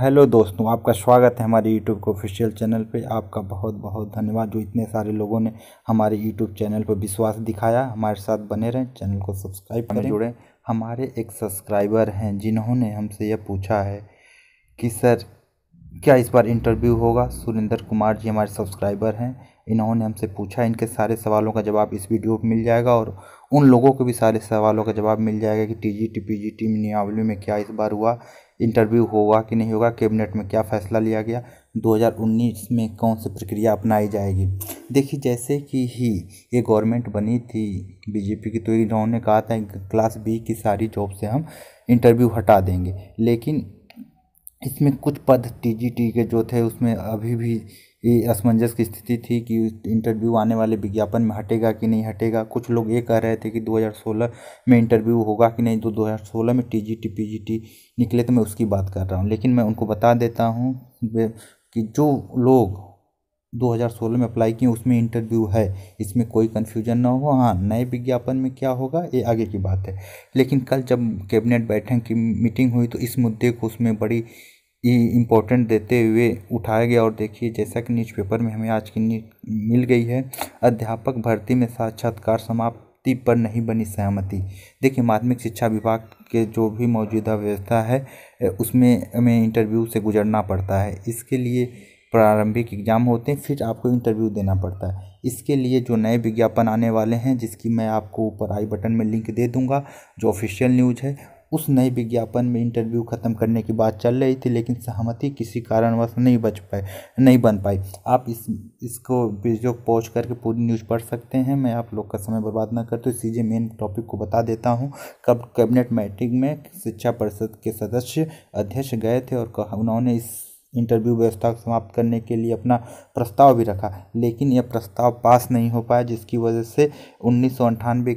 hello दोस्तों आपका स्वागत है हमारे यूट्यूब के ऑफिशियल चैनल पे आपका बहुत बहुत धन्यवाद जो इतने सारे लोगों ने हमारे यूट्यूब चैनल पर विश्वास दिखाया हमारे साथ बने रहें चैनल को सब्सक्राइब करें जुड़ें हमारे एक सब्सक्राइबर हैं जिन्होंने हमसे यह पूछा है कि सर क्या इस बार इंटरव्यू होगा सुरेंद्र कुमार जी हमारे सब्सक्राइबर हैं इन्होंने हमसे पूछा इनके सारे सवालों का जवाब इस वीडियो में मिल जाएगा और उन लोगों को भी सारे सवालों का जवाब मिल जाएगा कि T G T P G T नियावली में क्या इस बार हुआ इंटरव्यू होगा कि नहीं होगा कैबिनेट में क्या फ़ैसला लिया गया 2019 में कौन सी प्रक्रिया अपनाई जाएगी देखिए जैसे कि ही ये गवर्नमेंट बनी थी बीजेपी की तो इन्होंने कहा था क्लास बी की सारी जॉब से हम इंटरव्यू हटा देंगे लेकिन इसमें कुछ पद टीजीटी के जो थे उसमें अभी भी ये असमंजस की स्थिति थी कि इंटरव्यू आने वाले विज्ञापन में हटेगा कि नहीं हटेगा कुछ लोग ये कह रहे थे कि 2016 में इंटरव्यू होगा कि नहीं तो 2016 में T G T P G T निकले तो मैं उसकी बात कर रहा हूँ लेकिन मैं उनको बता देता हूँ कि जो लोग 2016 में अप्लाई किए उसमें इंटरव्यू है इसमें कोई कन्फ्यूजन ना हो हाँ नए विज्ञापन में क्या होगा ये आगे की बात है लेकिन कल जब कैबिनेट बैठक की मीटिंग हुई तो इस मुद्दे को उसमें बड़ी इम्पोर्टेंट देते हुए उठाया गया और देखिए जैसा कि न्यूज़पेपर में हमें आज की मिल गई है अध्यापक भर्ती में साक्षात्कार समाप्ति पर नहीं बनी सहमति देखिए माध्यमिक शिक्षा विभाग के जो भी मौजूदा व्यवस्था है उसमें हमें इंटरव्यू से गुजरना पड़ता है इसके लिए प्रारंभिक एग्ज़ाम होते हैं फिर आपको इंटरव्यू देना पड़ता है इसके लिए जो नए विज्ञापन आने वाले हैं जिसकी मैं आपको ऊपर आई बटन में लिंक दे दूंगा जो ऑफिशियल न्यूज़ है उस नए विज्ञापन में इंटरव्यू ख़त्म करने की बात चल रही थी लेकिन सहमति किसी कारणवश नहीं बच पाए नहीं बन पाई आप इस इसको वीडियो पहुँच करके पूरी न्यूज़ पढ़ सकते हैं मैं आप लोग का समय बर्बाद ना करते सीधे मेन टॉपिक को बता देता हूँ कब कैबिनेट मीटिंग में शिक्षा परिषद के सदस्य अध्यक्ष गए थे और उन्होंने इस इंटरव्यू व्यवस्था समाप्त करने के लिए अपना प्रस्ताव भी रखा लेकिन यह प्रस्ताव पास नहीं हो पाया जिसकी वजह से उन्नीस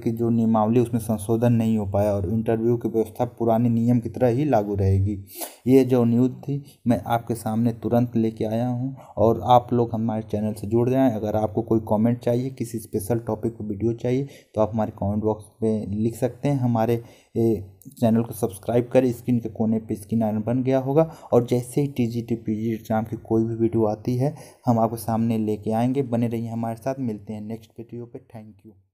की जो नियमावली उसमें संशोधन नहीं हो पाया और इंटरव्यू की व्यवस्था पुराने नियम की तरह ही लागू रहेगी ये जो न्यूज़ थी मैं आपके सामने तुरंत लेके आया हूँ और आप लोग हमारे चैनल से जुड़ जाएँ अगर आपको कोई कमेंट चाहिए किसी स्पेशल टॉपिक पर वीडियो चाहिए तो आप हमारे कमेंट बॉक्स में लिख सकते हैं हमारे चैनल को सब्सक्राइब करें स्क्रीन के कोने पे स्क्रीन आयन बन गया होगा और जैसे ही T G T P G exam की कोई भी वीडियो आती है हम आपके सामने लेके आएंगे बने रहिए हमारे साथ मिलते हैं नेक्स्ट वीडियो पे थैंक यू